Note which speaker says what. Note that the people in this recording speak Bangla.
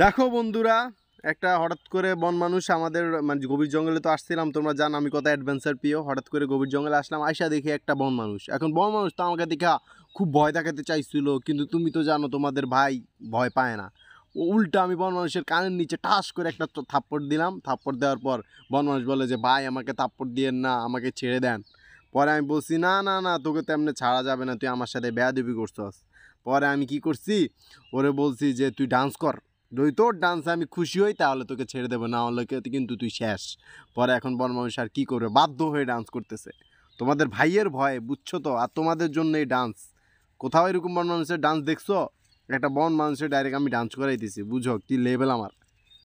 Speaker 1: দেখো বন্ধুরা একটা হঠাৎ করে বন মানুষ আমাদের মানে গভীর জঙ্গলে তো আসছিলাম তোমরা জান আমি কত অ্যাডভেঞ্চার পিও হঠাৎ করে গভীর জঙ্গলে আসলাম আইসা দেখি একটা বন মানুষ এখন বন মানুষ তো আমাকে দেখা খুব ভয় দেখাতে চাইছিল কিন্তু তুমি তো জানো তোমাদের ভাই ভয় পায় না উল্টা আমি বন মানুষের কানের নিচে টাস করে একটা থাপ্পড় দিলাম থাপ্পড় দেওয়ার পর বন মানুষ বলে যে ভাই আমাকে থাপ্পড় দিয়েন না আমাকে ছেড়ে দেন পরে আমি বলছি না না না তোকে তেমনি ছাড়া যাবে না তুই আমার সাথে বেয়াদুবি করছ পরে আমি কি করছি ওরে বলছি যে তুই ডান্স কর যদি তোর ডান্সে আমি খুশি হই তাহলে তোকে ছেড়ে দেবো না হলে কিন্তু তুই শেষ পরে এখন বনমানুষ আর কী করবে বাধ্য হয়ে ডান্স করতেছে তোমাদের ভাইয়ের ভয়ে বুঝছো তো আর তোমাদের জন্য এই ডান্স কোথাও এরকম বন মানুষের ডান্স দেখছো একটা বন মানুষের ডাইরেক্ট আমি ডান্স করাইতেছি বুঝো কি লেভেল আমার